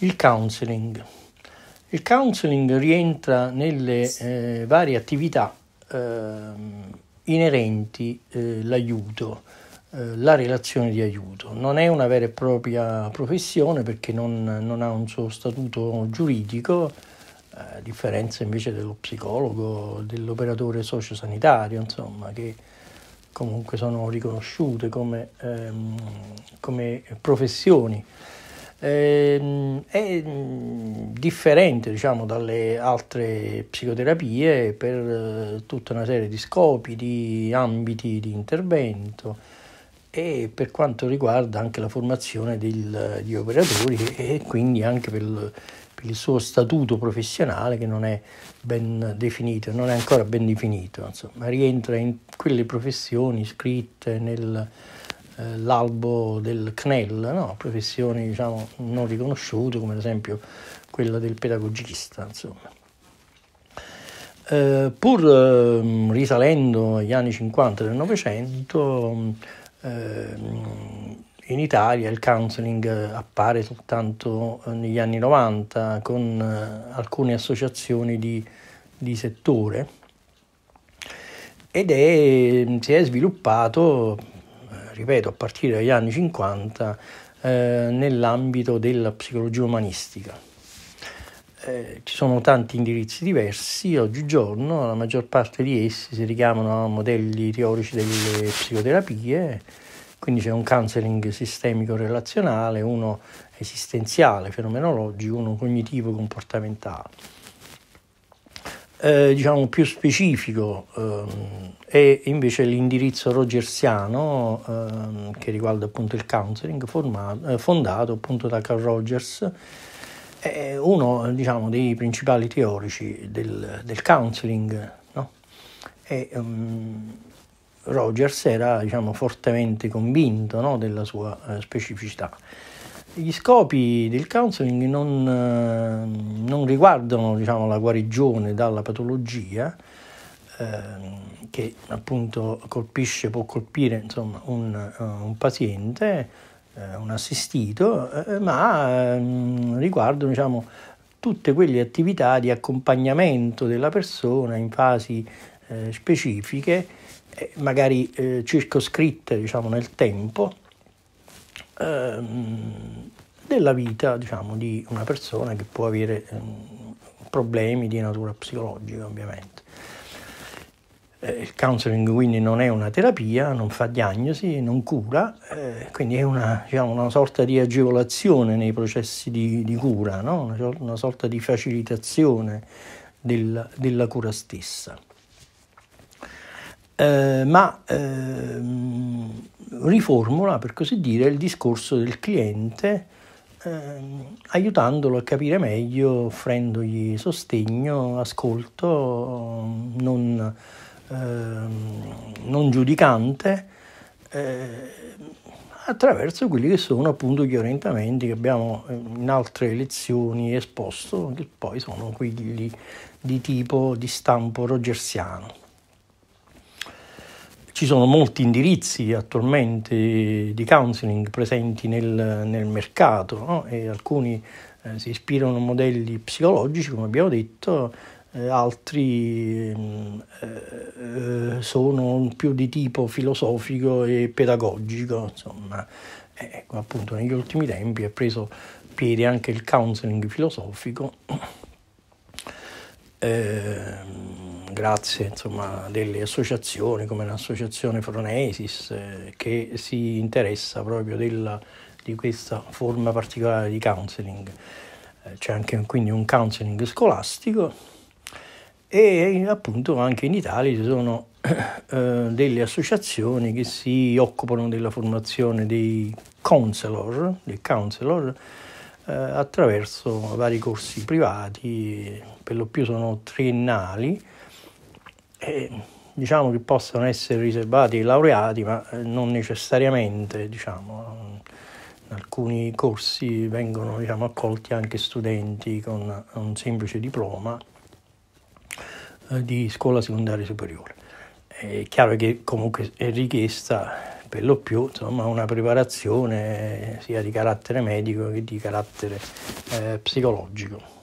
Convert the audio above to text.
Il counseling. Il counseling rientra nelle eh, varie attività eh, inerenti eh, l'aiuto, eh, la relazione di aiuto. Non è una vera e propria professione perché non, non ha un suo statuto giuridico, a differenza invece dello psicologo, dell'operatore sociosanitario, insomma, che comunque sono riconosciute come, ehm, come professioni. Ehm, è mm, differente diciamo, dalle altre psicoterapie per eh, tutta una serie di scopi, di ambiti di intervento e per quanto riguarda anche la formazione degli operatori e quindi anche per, per il suo statuto professionale che non è ben definito, non è ancora ben definito, insomma, rientra in quelle professioni scritte nel eh, l'albo del CNEL, no? professioni diciamo, non riconosciute come ad esempio quella del pedagogista. Eh, pur eh, risalendo agli anni 50 del Novecento, ehm, in Italia il counseling appare soltanto eh, negli anni 90 con eh, alcune associazioni di, di settore ed è, si è sviluppato ripeto, a partire dagli anni 50 eh, nell'ambito della psicologia umanistica. Eh, ci sono tanti indirizzi diversi, oggigiorno la maggior parte di essi si richiamano a modelli teorici delle psicoterapie, quindi c'è un counseling sistemico relazionale, uno esistenziale, fenomenologico, uno cognitivo comportamentale eh, diciamo più specifico ehm, è invece l'indirizzo rogersiano ehm, che riguarda appunto il counseling formato, eh, fondato appunto da Carl Rogers, eh, uno diciamo, dei principali teorici del, del counseling. No? E, ehm, Rogers era diciamo, fortemente convinto no, della sua eh, specificità gli scopi del counseling non, eh, non riguardano diciamo, la guarigione dalla patologia, ehm, che appunto colpisce, può colpire insomma, un, eh, un, paziente, eh, un assistito, ma ehm, riguardano diciamo, tutte quelle attività di accompagnamento della persona in fasi specifiche, magari circoscritte diciamo, nel tempo ehm, della vita diciamo, di una persona che può avere ehm, problemi di natura psicologica ovviamente. Eh, il counseling quindi non è una terapia, non fa diagnosi, non cura, eh, quindi è una, diciamo, una, sorta di agevolazione nei processi di, di cura, no? una, una, sorta di facilitazione del, della cura stessa. Eh, ma ehm, riformula, per così dire, il discorso del cliente ehm, aiutandolo a capire meglio, offrendogli sostegno, ascolto, non, ehm, non giudicante, eh, attraverso quelli che sono appunto gli orientamenti che abbiamo ehm, in altre lezioni esposto, che poi sono quelli di tipo di stampo rogersiano. Ci sono molti indirizzi attualmente di counseling presenti nel, nel mercato no? e alcuni eh, si ispirano a modelli psicologici, come abbiamo detto, eh, altri mm, eh, sono più di tipo filosofico e pedagogico, insomma. Eh, ecco, appunto negli ultimi tempi è preso piede anche il counseling filosofico. Eh, grazie insomma, delle associazioni come l'associazione Fronesis eh, che si interessa proprio della, di questa forma particolare di counseling. Eh, c'è anche quindi un counseling scolastico e appunto anche in Italia ci sono eh, delle associazioni che si occupano della formazione dei counselor, dei counselor eh, attraverso vari corsi privati, eh, per lo più sono triennali, eh, diciamo che possono essere riservati ai laureati, ma eh, non necessariamente, diciamo, in mm, alcuni corsi vengono diciamo, accolti anche studenti con eh, un semplice diploma eh, di scuola secondaria superiore. È chiaro che comunque è richiesta per lo più insomma, una preparazione sia di carattere medico che di carattere eh, psicologico.